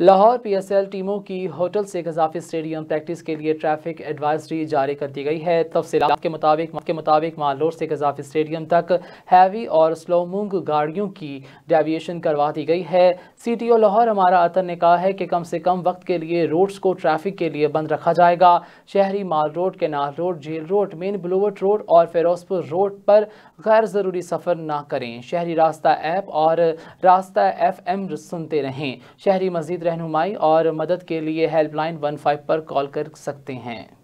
Lahore PSL टीमों की hotel से गजाफी स्टेडियम प्रैक्टिस के लिए ट्रैफिक एडवाइजरी जारी कर दी गई है तफसी के मुताबिक के मुताबिक मालोर से गजाफी स्टेडियम तक हैवी और स्लोमुंग गाड़ियों की डेविएशन करवा दी गई है सीटीओ लाहौर हमारा अतर ने कहा है कि कम से कम वक्त के लिए रोड्स को ट्रैफिक के लिए बंद रखा जाएगा शहरी mall road canal road jail road main ब्लूवट रोड और फिरोजपुर रोड पर गैर ज़रूरी सफ़र ना करें शहरी रास्ता ऐप और रास्ता एफ सुनते रहें शहरी मजीद रहनुमाई और मदद के लिए हेल्पलाइन वन फाइव पर कॉल कर सकते हैं